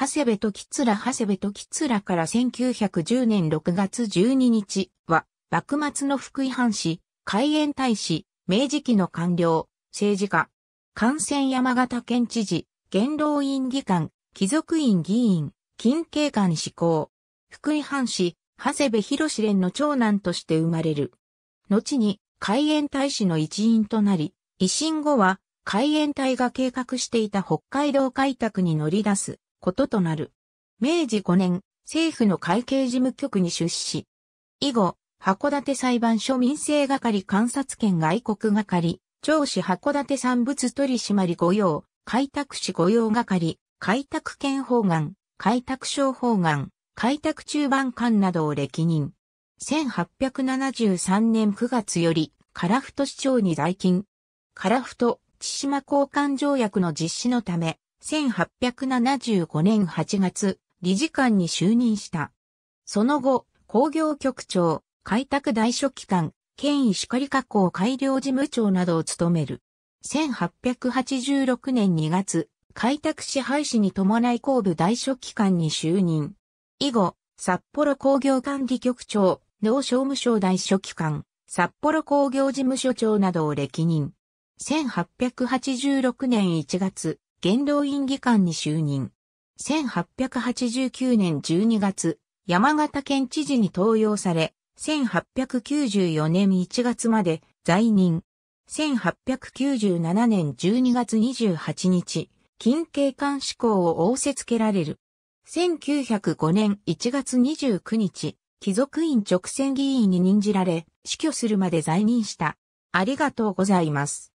長谷部と吉良長谷部と吉良から1910年6月12日は、幕末の福井藩士、海援大使、明治期の官僚、政治家、感染山形県知事、元老院議官、貴族院議員、近景官志向、福井藩士、長谷部博士連の長男として生まれる。後に、海援大使の一員となり、維新後は、海援隊が計画していた北海道開拓に乗り出す。こととなる。明治5年、政府の会計事務局に出資。以後、函館裁判所民政係監察権外国係、長司函館産物取締御用、開拓士御用係、開拓権法願、開拓商法願、開拓中盤官などを歴任。1873年9月より、樺太市長に在勤。樺太、千島交換条約の実施のため、1875年8月、理事官に就任した。その後、工業局長、開拓大書記官、県石狩加工改良事務長などを務める。1886年2月、開拓支配士に伴い工部大書記官に就任。以後、札幌工業管理局長、農商務省大書記官、札幌工業事務所長などを歴任。1886年1月、元老院議官に就任。1889年12月、山形県知事に登用され、1894年1月まで在任。1897年12月28日、近景官志向を仰せつけられる。1905年1月29日、貴族院直選議員に任じられ、死去するまで在任した。ありがとうございます。